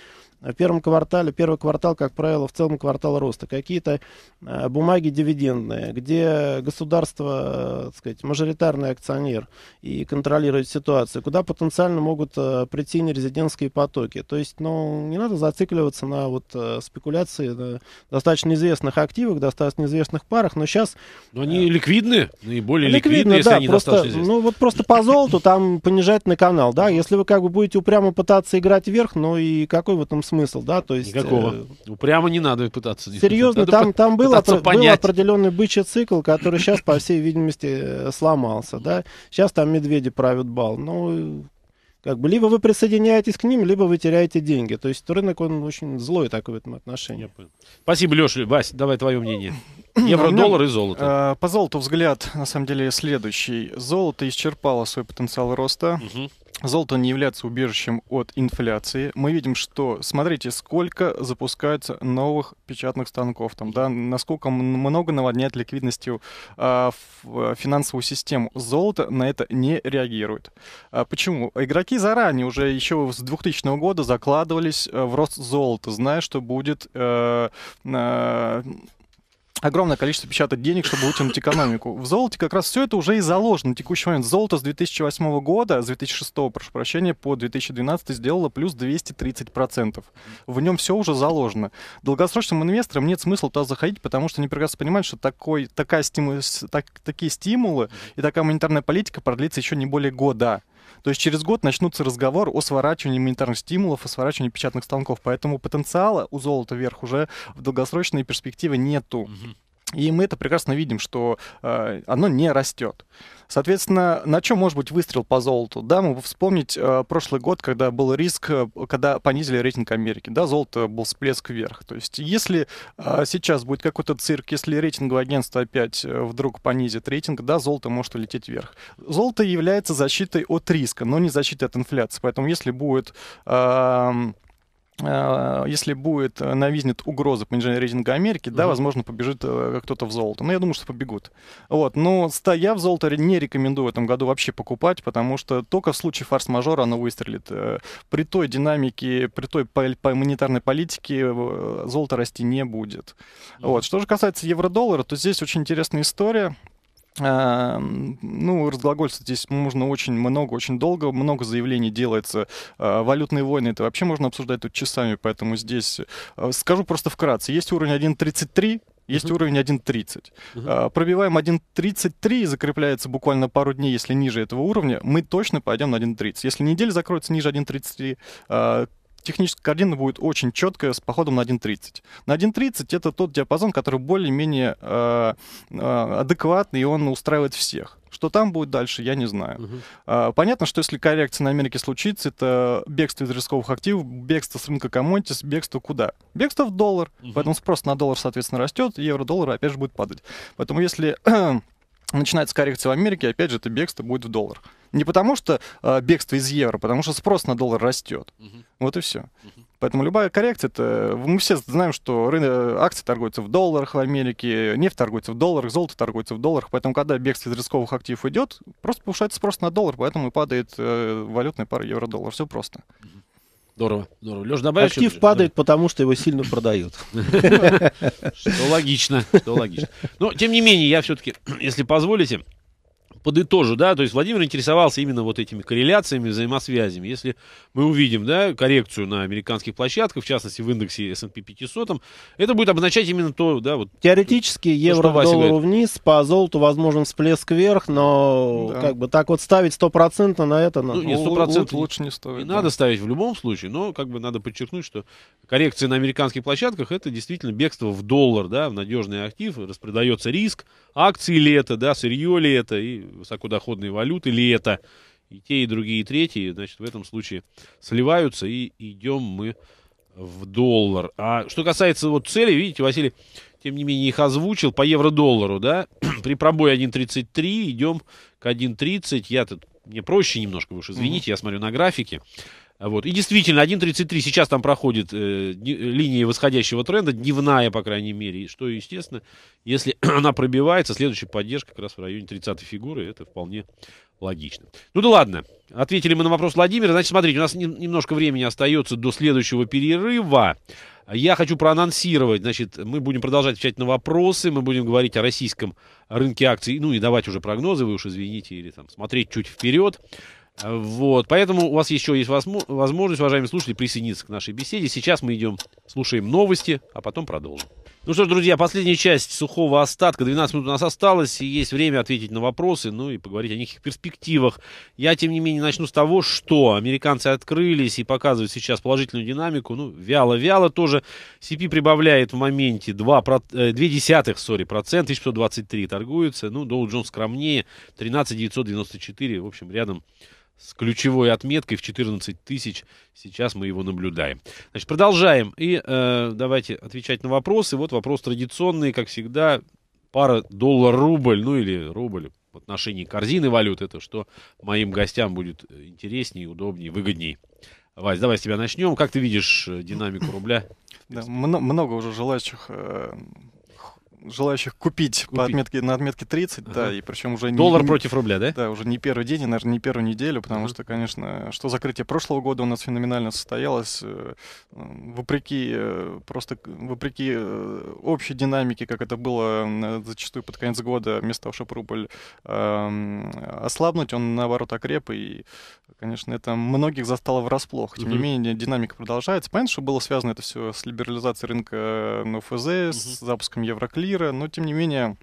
в первом квартале, первый квартал, как правило, в целом квартал роста, какие-то бумаги дивидендные, где государство, так сказать, мажоритарный акционер и контролирует ситуацию, куда потенциально могут прийти сильные резидентские потоки. То есть, ну, не надо зацикливаться на вот э, спекуляции на достаточно известных активах, достаточно известных парах, но сейчас... Но они э, ликвидны, наиболее ликвидны, ликвидны да, они просто, Ну, вот просто по золоту там понижать на канал, да, если вы как бы будете упрямо пытаться играть вверх, ну и какой в этом смысл, да, то есть... Никакого. Э, упрямо не надо пытаться. Серьезно, надо там, там был, опро- был определенный бычий цикл, который сейчас, по всей видимости, э, сломался, да, сейчас там медведи правят бал, ну, как бы либо вы присоединяетесь к ним, либо вы теряете деньги. То есть рынок, он очень злой такой в этом отношении. Спасибо, Леша. Вась, давай твое мнение. Евро, меня, доллар ну, и ну, золото. Э, по золоту взгляд, на самом деле, следующий. Золото исчерпало свой потенциал роста. Угу. Золото не является убежищем от инфляции. Мы видим, что, смотрите, сколько запускается новых печатных станков, там, да, насколько много наводняет ликвидностью а, в, финансовую систему. Золото на это не реагирует. А почему? Игроки заранее, уже еще с 2000 года закладывались э, в рост золота, зная, что будет... А, а, огромное количество печатать денег, чтобы вытянуть экономику. В золоте как раз все это уже и заложено. На текущий момент золото с 2008 года, с 2006, прошу прощения, по 2012 сделало плюс 230%. В нем все уже заложено. Долгосрочным инвесторам нет смысла туда заходить, потому что они прекрасно понимают, что такой, такая стиму, так, такие стимулы и такая монетарная политика продлится еще не более года. То есть через год начнутся разговоры о сворачивании монетарных стимулов, о сворачивании печатных станков. Поэтому потенциала у золота вверх уже в долгосрочной перспективе нету. Угу. И мы это прекрасно видим, что э, оно не растет. Соответственно, на чем может быть выстрел по золоту? Да, мы вспомнить э, прошлый год, когда был риск, э, когда понизили рейтинг Америки. Да, золото был всплеск вверх. То есть, если э, сейчас будет какой-то цирк, если рейтинговое агентство опять э, вдруг понизит рейтинг, да, золото может улететь вверх. Золото является защитой от риска, но не защитой от инфляции. Поэтому, если будет... Э, Э, если будет э, навизнет угроза понижения рейтинга Америки, mm-hmm. да, возможно, побежит э, кто-то в золото. Но ну, я думаю, что побегут. Вот. Но стоя в золото не рекомендую в этом году вообще покупать, потому что только в случае форс-мажора оно выстрелит. При той динамике, при той по, по монетарной политике золото расти не будет. mm Вот. Что же касается евро-доллара, то здесь очень интересная история. Эм, ну, разглагольствовать здесь можно очень много, очень долго, много заявлений делается. Э, валютные войны, это вообще можно обсуждать тут часами, поэтому здесь э, скажу просто вкратце. Есть уровень 1.33, есть uh-huh. уровень 1.30. Uh-huh. Э, пробиваем 1.33 и закрепляется буквально пару дней, если ниже этого уровня, мы точно пойдем на 1.30. Если неделя закроется ниже 1.33, техническая координа будет очень четкая с походом на 1.30. На 1.30 это тот диапазон, который более-менее э, э, адекватный, и он устраивает всех. Что там будет дальше, я не знаю. Угу. А, понятно, что если коррекция на Америке случится, это бегство из рисковых активов, бегство с рынка коммунитис, бегство куда? Бегство в доллар. Угу. Поэтому спрос на доллар, соответственно, растет, евро-доллар опять же будет падать. Поэтому если начинается коррекция в Америке, опять же, это бегство будет в доллар. Не потому что э, бегство из евро, потому что спрос на доллар растет. Угу. Вот и все. Угу. Поэтому любая коррекция, это, мы все знаем, что рынок, э, акции торгуются в долларах в Америке, нефть торгуется в долларах, золото торгуется в долларах. Поэтому, когда бегство из рисковых активов идет, просто повышается спрос на доллар, поэтому и падает э, валютная пара евро-доллар. Все просто. Угу. Здорово, здорово. Леш, добавишь? Актив еще? падает, да. потому что его сильно продают. Что логично, что логично. Но, тем не менее, я все-таки, если позволите, подытожу, да, то есть Владимир интересовался именно вот этими корреляциями, взаимосвязями. Если мы увидим, да, коррекцию на американских площадках, в частности в индексе S&P 500, это будет обозначать именно то, да, вот. Теоретически то, евро к доллару вниз, по золоту возможен всплеск вверх, но да. как бы так вот ставить стопроцентно на это надо. Ну, нет, стопроцентно лучше не ставить. Не да. надо ставить в любом случае, но как бы надо подчеркнуть, что коррекция на американских площадках это действительно бегство в доллар, да, в надежный актив, распродается риск, акции ли это, да, сырье ли это и высокодоходные валюты, или это и те, и другие, и третьи, значит, в этом случае сливаются, и идем мы в доллар. А что касается вот цели, видите, Василий, тем не менее, их озвучил по евро-доллару, да, при пробое 1.33 идем к 1.30, я тут, мне проще немножко, вы уж извините, mm я смотрю на графике вот. И действительно, 1.33 сейчас там проходит э, линия восходящего тренда, дневная, по крайней мере, что, естественно, если она пробивается, следующая поддержка как раз в районе 30 фигуры, это вполне логично. Ну да ладно, ответили мы на вопрос Владимира. Значит, смотрите, у нас немножко времени остается до следующего перерыва. Я хочу проанонсировать, значит, мы будем продолжать отвечать на вопросы, мы будем говорить о российском рынке акций, ну и давать уже прогнозы, вы уж извините, или там смотреть чуть вперед. Вот, поэтому у вас еще есть возможность, уважаемые слушатели, присоединиться к нашей беседе. Сейчас мы идем, слушаем новости, а потом продолжим. Ну что ж, друзья, последняя часть сухого остатка. 12 минут у нас осталось, и есть время ответить на вопросы, ну и поговорить о них перспективах. Я, тем не менее, начну с того, что американцы открылись и показывают сейчас положительную динамику. Ну, вяло-вяло тоже. CP прибавляет в моменте 2, 2 э, десятых, сори, процент, 1123 торгуется. Ну, Dow Jones скромнее, 13 994, в общем, рядом с ключевой отметкой в 14 тысяч. Сейчас мы его наблюдаем. Значит, продолжаем. И э, давайте отвечать на вопросы. Вот вопрос традиционный, как всегда. Пара доллар-рубль, ну или рубль в отношении корзины валют. Это что моим гостям будет интереснее, удобнее, выгоднее. Вась, давай с тебя начнем. Как ты видишь э, динамику рубля? Да, много уже желающих э, желающих купить, купить. по отметке, на отметке 30, ага. да, и причем уже... Доллар против рубля, да? Да, уже не первый день, и, наверное, не первую неделю, потому ага. что, конечно, что закрытие прошлого года у нас феноменально состоялось, э, вопреки, э, просто вопреки э, общей динамике, как это было зачастую под конец года, вместо того, чтобы рубль э, ослабнуть, он, наоборот, окреп, и, конечно, это многих застало врасплох. Тем угу. не менее, динамика продолжается. Понятно, что было связано это все с либерализацией рынка на ФЗ, угу. с запуском Евроклир, мира, но тем не менее,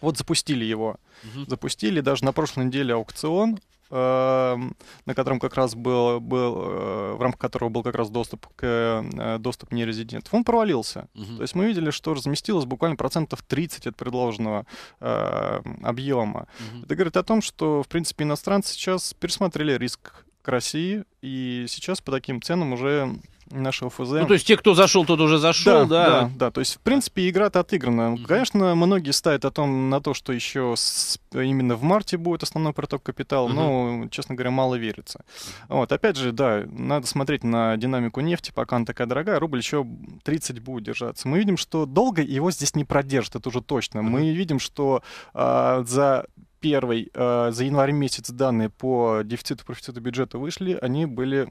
вот запустили его. Угу. Запустили даже на прошлой неделе аукцион, эм, на котором как раз был, был э, в рамках которого был как раз доступ к э, доступ нерезидентов, он провалился. Угу. То есть мы видели, что разместилось буквально процентов 30 от предложенного э, объема. Угу. Это говорит о том, что, в принципе, иностранцы сейчас пересмотрели риск к России, и сейчас по таким ценам уже нашего ФЗ. Ну, то есть те, кто зашел, тот уже зашел, да? Да, да, да. То есть, в принципе, игра-то отыграна. Mm-hmm. Конечно, многие ставят о том, на то, что еще с, именно в марте будет основной проток капитала, mm-hmm. но, честно говоря, мало верится. Вот, опять же, да, надо смотреть на динамику нефти, пока она такая дорогая, рубль еще 30 будет держаться. Мы видим, что долго его здесь не продержит, это уже точно. Mm-hmm. Мы видим, что э, за первый э, за январь месяц данные по дефициту профициту бюджета вышли, они были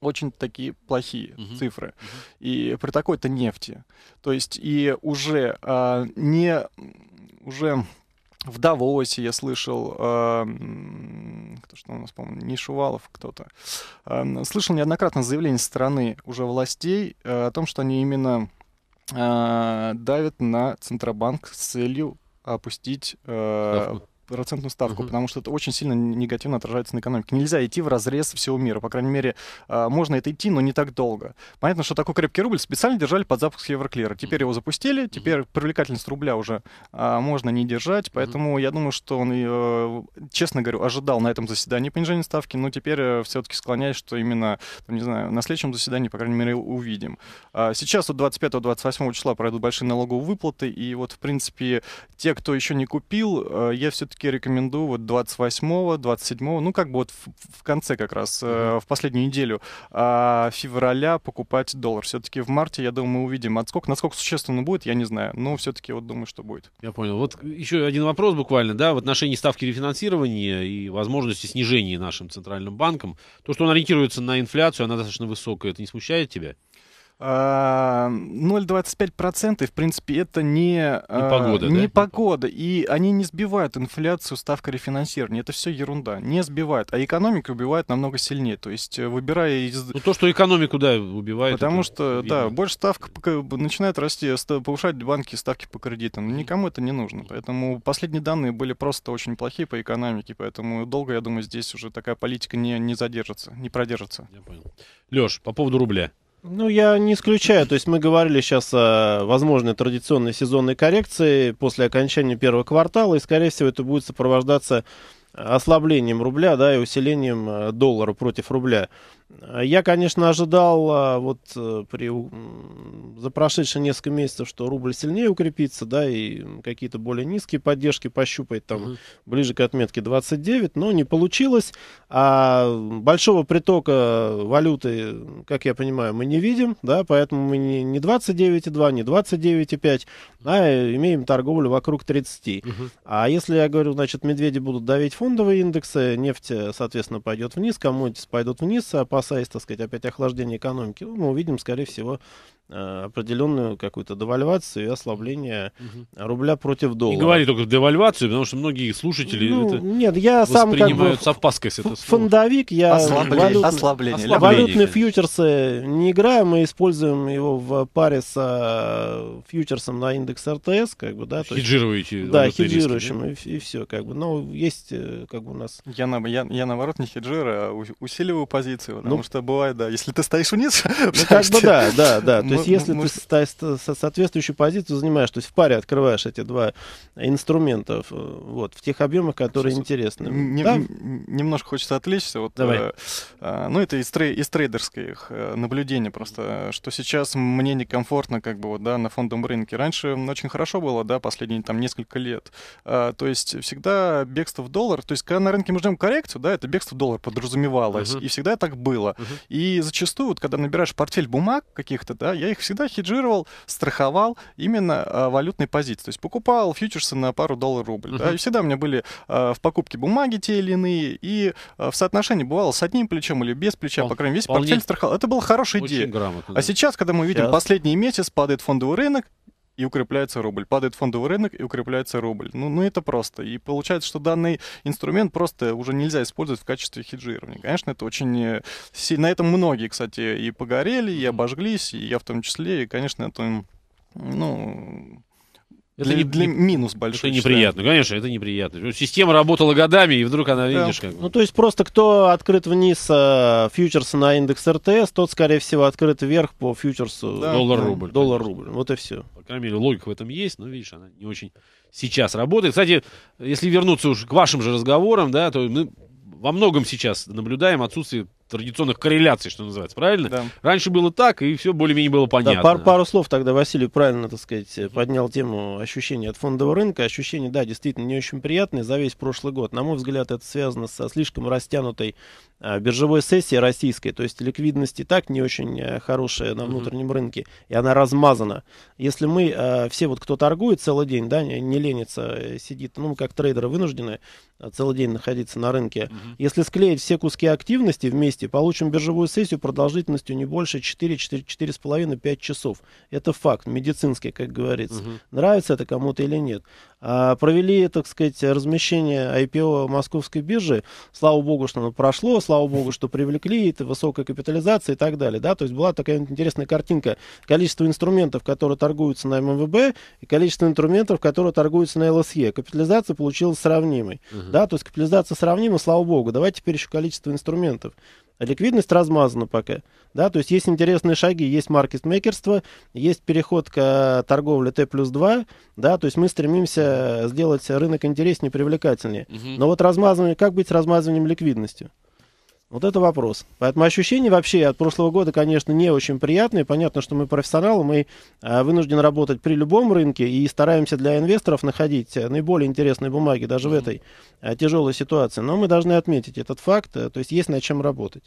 очень такие плохие uh-huh. цифры. Uh-huh. И при такой-то нефти. То есть и уже э, не... Уже в Давосе я слышал, э, кто что у нас, по-моему, не Шувалов кто-то, э, слышал неоднократно заявление страны уже властей э, о том, что они именно э, давят на Центробанк с целью опустить э, процентную ставку, uh-huh. потому что это очень сильно негативно отражается на экономике. Нельзя идти в разрез всего мира. По крайней мере, а, можно это идти, но не так долго. Понятно, что такой крепкий рубль специально держали под запуск Евроклира. Теперь его запустили, теперь привлекательность рубля уже а, можно не держать, поэтому uh-huh. я думаю, что он, э, честно говорю, ожидал на этом заседании понижения ставки, но теперь э, все-таки склоняюсь, что именно, не знаю, на следующем заседании, по крайней мере, увидим. А, сейчас вот 25-28 числа пройдут большие налоговые выплаты, и вот, в принципе, те, кто еще не купил, э, я все-таки все-таки рекомендую вот 28-го, 27-го, ну как бы вот в, в конце как раз, mm-hmm. э, в последнюю неделю э, февраля покупать доллар. Все-таки в марте, я думаю, мы увидим отскок. Насколько существенно будет, я не знаю, но все-таки вот думаю, что будет. Я понял. Вот еще один вопрос буквально, да, в отношении ставки рефинансирования и возможности снижения нашим центральным банком. То, что он ориентируется на инфляцию, она достаточно высокая, это не смущает тебя? 0,25% э, в принципе это не, э, не, погода, не да? погода. И они не сбивают инфляцию ставка рефинансирования. Это все ерунда. Не сбивает. А экономику убивает намного сильнее. То есть э, выбирая из... Ну то, что экономику, да, убивает. Потому что, видно. да, больше ставка начинает расти, повышать банки ставки по кредитам. никому это не нужно. Поэтому последние данные были просто очень плохие по экономике. Поэтому долго, я думаю, здесь уже такая политика не, не задержится, не продержится. Я понял. Леш, по поводу рубля. Ну, я не исключаю. То есть мы говорили сейчас о возможной традиционной сезонной коррекции после окончания первого квартала, и, скорее всего, это будет сопровождаться ослаблением рубля, да, и усилением э, доллара против рубля. Я, конечно, ожидал а, вот э, при, за прошедшие несколько месяцев, что рубль сильнее укрепится, да, и какие-то более низкие поддержки пощупает там угу. ближе к отметке 29, но не получилось. А большого притока валюты, как я понимаю, мы не видим, да, поэтому мы не, не 29,2, не 29,5, а имеем торговлю вокруг 30. Угу. А если я говорю, значит, медведи будут давить фондовые индексы, нефть, соответственно, пойдет вниз, коммунитис пойдут вниз, а опасаясь, так сказать, опять охлаждения экономики, ну, мы увидим, скорее всего, Э, определенную какую-то девальвацию и ослабление угу. рубля против доллара. Не говори только девальвацию, потому что многие слушатели ну, это нет, я сам как бы с опаской это слово. фондовик, я ослабление, валют, ослабление, ослабление, валютные фьючерсы не играю, мы используем его в паре с фьючерсом на индекс РТС, как бы, да, то хеджирующий, да, хеджирующим риски, да? И, и все, как бы, но есть э, как бы у нас. Я, на, я, я наоборот не хеджирую, а усиливаю позицию, ну. потому ну, что бывает, да, если ты стоишь вниз, ну, как бы да, да, да, есть, если мы... ты соответствующую позицию занимаешь, то есть в паре открываешь эти два инструмента э, вот, в тех объемах, которые Сейчас интересны. Не, да? Немножко хочется отвлечься. Вот, Давай. Э, а, ну, это из, трей, из трейдерских э, наблюдений просто, что сейчас мне некомфортно как бы вот, да, на фондовом рынке. Раньше очень хорошо было, да, последние там несколько лет. Э, то есть всегда бегство в доллар, то есть когда на рынке мы ждем коррекцию, да, это бегство в доллар подразумевалось, uh-huh. и всегда так было. Uh-huh. И зачастую, вот, когда набираешь портфель бумаг каких-то, да, я я их всегда хеджировал, страховал именно а, валютной позиции. То есть покупал фьючерсы на пару долларов рубль. Uh-huh. Да, и всегда у меня были а, в покупке бумаги те или иные, и а, в соотношении бывало с одним плечом или без плеча, Пол, по крайней мере, весь вполне... портфель страховал. Это была хорошая Очень идея. Грамотно, да. А сейчас, когда мы видим, сейчас. последний месяц падает фондовый рынок, и укрепляется рубль. Падает фондовый рынок и укрепляется рубль. Ну, ну это просто. И получается, что данный инструмент просто уже нельзя использовать в качестве хеджирования. Конечно, это очень... Э, на этом многие, кстати, и погорели, и обожглись, и я в том числе, и, конечно, это, ну, это для, не, для минус большой. Это неприятно, считаю. конечно, это неприятно. Система работала годами, и вдруг она, да. видишь, как Ну, то есть просто кто открыт вниз э, фьючерсы на индекс РТС, тот, скорее всего, открыт вверх по фьючерсу... Да. Доллар-рубль. Да. Доллар-рубль, вот и все. По крайней мере, логика в этом есть, но, видишь, она не очень сейчас работает. Кстати, если вернуться уж к вашим же разговорам, да, то мы во многом сейчас наблюдаем отсутствие традиционных корреляций, что называется, правильно? Да. Раньше было так, и все более-менее было понятно. Да, пар, пару слов тогда Василий правильно, так сказать, поднял тему ощущения от фондового рынка. Ощущения, да, действительно не очень приятные за весь прошлый год. На мой взгляд, это связано со слишком растянутой а, биржевой сессией российской. То есть ликвидность и так не очень э, хорошая на внутреннем uh-huh. рынке, и она размазана. Если мы, э, все вот, кто торгует целый день, да, не, не ленится, э, сидит, ну, как трейдеры вынуждены целый день находиться на рынке. Uh-huh. Если склеить все куски активности вместе сессии. Получим биржевую сессию продолжительностью не больше 4-4,5-5 часов. Это факт, медицинский, как говорится. Угу. Нравится это кому-то или нет. А, провели, так сказать, размещение IPO московской биржи. Слава богу, что оно прошло, слава богу, что привлекли, это высокая капитализация и так далее. Да? То есть была такая интересная картинка. Количество инструментов, которые торгуются на МВБ, эм и количество инструментов, которые торгуются на ЛСЕ. Капитализация получилась сравнимой. Угу. Да? То есть капитализация сравнима, слава богу. Давайте теперь еще количество инструментов. А ликвидность размазана пока. Да, то есть есть интересные шаги, есть маркетмейкерство, есть переход к э, торговле Т плюс 2, да, то есть мы стремимся сделать рынок интереснее, привлекательнее. Угу. Но вот размазывание, как быть с размазыванием ликвидности? Вот это вопрос. Поэтому ощущения вообще от прошлого года, конечно, не очень приятные. Понятно, что мы профессионалы, мы а, вынуждены работать при любом рынке и стараемся для инвесторов находить э, наиболее интересные бумаги даже mm-hmm. в этой а, тяжелой ситуации. Но мы должны отметить этот факт, э, то есть есть над чем работать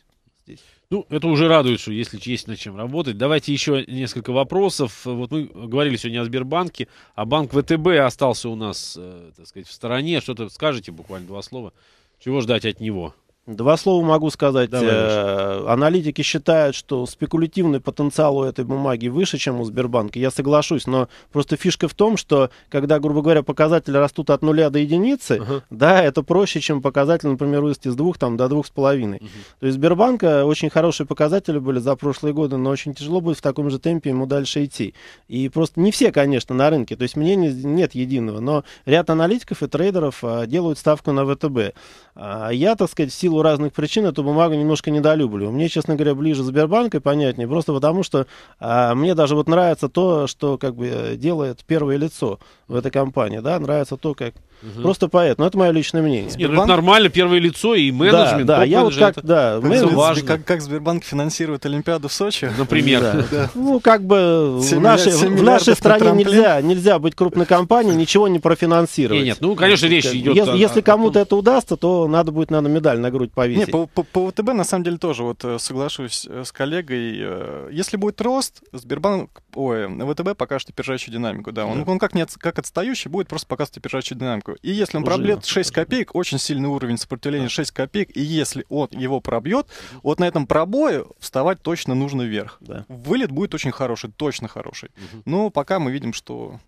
Ну, это уже радует, что если есть над чем работать. Давайте еще несколько вопросов. Вот мы говорили сегодня о Сбербанке, а банк ВТБ остался у нас, э, так сказать, в стороне. Что-то скажете, буквально два слова. Чего ждать от него? Два слова могу сказать. Давай, э, Аналитики считают, что спекулятивный потенциал у этой бумаги выше, чем у Сбербанка. Я соглашусь, но просто фишка в том, что когда, грубо говоря, показатели растут от нуля до единицы, uh-huh. да, это проще, чем показатель, например, вырасти с двух там, до двух с половиной. Uh-huh. То есть Сбербанка очень хорошие показатели были за прошлые годы, но очень тяжело будет в таком же темпе ему дальше идти. И просто не все, конечно, на рынке. То есть мнений нет единого, но ряд аналитиков и трейдеров а, делают ставку на ВТБ. А, я, так сказать, в силу силу разных причин эту бумагу немножко недолюблю. Мне, честно говоря, ближе Сбербанк и понятнее, просто потому что а, мне даже вот нравится то, что как бы э, делает первое лицо в этой компании, да, нравится то, как Угу. Просто поэтому. Это мое личное мнение. Сбербанк... Нет, это нормально, первое лицо и менеджмент. Да, да я вот как, да, как, менеджмент, важно. Как, как Сбербанк финансирует Олимпиаду в Сочи. Например. Да. Да. Ну, как бы в нашей, в нашей стране нельзя, нельзя быть крупной компанией, ничего не профинансировать. Нет, нет ну, конечно, ну, речь идет... Если, о, если кому-то это удастся, то надо будет, наверное, медаль на грудь повесить. Нет, по, по, по УТБ, на самом деле, тоже вот э, соглашусь э, с коллегой. Э, если будет рост, Сбербанк, ой, ВТБ покажет опережающую динамику, да. Он, да. он как, не от, как отстающий будет просто показывать опережающую динамику отметку. И если он пробьет 6 копеек, очень сильный уровень сопротивления 6 копеек, и если он его пробьет, вот на этом пробое вставать точно нужно вверх. Вылет будет очень хороший, точно хороший. Но пока мы видим, что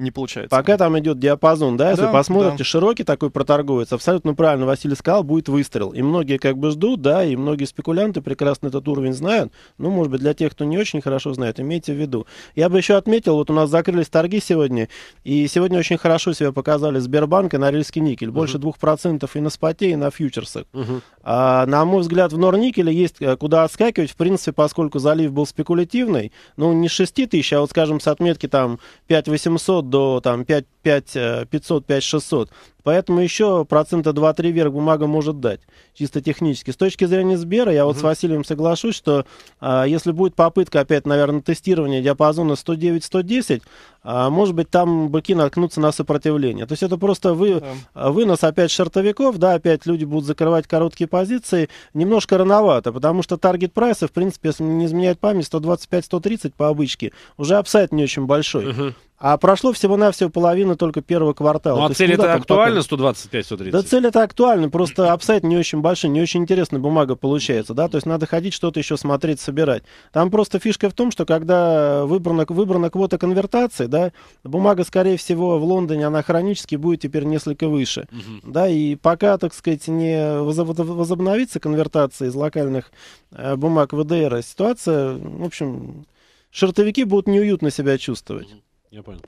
не получается. Пока там идет диапазон, да, если да, посмотрите, да. широкий такой проторговец, абсолютно правильно Василий сказал, будет выстрел. И многие как бы ждут, да, и многие спекулянты прекрасно этот уровень знают. Ну, может быть, для тех, кто не очень хорошо знает, имейте в виду. Я бы еще отметил, вот у нас закрылись торги сегодня, и сегодня очень хорошо себя показали Сбербанк и Норильский никель. Больше угу. 2% и на споте, и на фьючерсах. Угу. А, на мой взгляд, в Норникеле есть э, куда отскакивать, в принципе, поскольку залив был спекулятивный, ну, не с 6 тысяч, а вот, скажем, с отметки там 5800 до там 5500, 5600. Э, Поэтому еще процента 2-3 вверх бумага может дать, чисто технически. С точки зрения Сбера, я вот угу. с Василием соглашусь, что а, если будет попытка опять, наверное, тестирования диапазона 109-110, а, может быть, там быки наткнутся на сопротивление. То есть это просто вы, да. вынос опять шартовиков, да, опять люди будут закрывать короткие позиции. Немножко рановато, потому что таргет прайса, в принципе, если не изменяет память, 125-130 по обычке, уже апсайт не очень большой. Угу. А прошло всего-навсего половина только первого квартала. Ну, а То цель это актуально, 125-130? Да, цель это актуально, просто апсайт не очень большой, не очень интересная бумага получается, да? То есть надо ходить, что-то еще смотреть, собирать. Там просто фишка в том, что когда выбрана, выбрана квота конвертации, да, бумага, скорее всего, в Лондоне, она хронически будет теперь несколько выше, угу. да? И пока, так сказать, не возобновится конвертация из локальных э, бумаг ВДР, ситуация, в общем, шортовики будут неуютно себя чувствовать. Я понял.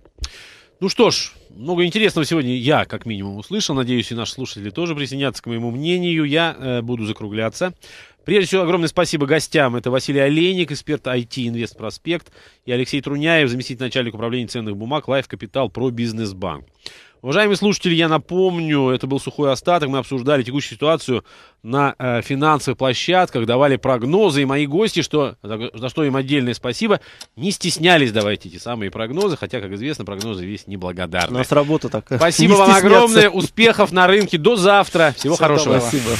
Ну что ж, много интересного сегодня я, как минимум, услышал. Надеюсь, и наши слушатели тоже присоединятся к моему мнению. Я э, буду закругляться. Прежде всего, огромное спасибо гостям. Это Василий Олейник, эксперт IT Инвест Проспект, и Алексей Труняев, заместитель начальника управления ценных бумаг Лайф Капитал про Бизнес Банк. Уважаемые слушатели, я напомню, это был сухой остаток. Мы обсуждали текущую ситуацию на э, финансовых площадках, давали прогнозы. И мои гости, что, за что им отдельное спасибо, не стеснялись давать эти самые прогнозы. Хотя, как известно, прогнозы весь неблагодарны. У нас работа такая. Спасибо вам огромное. Успехов на рынке. До завтра. Всего Все хорошего. Спасибо.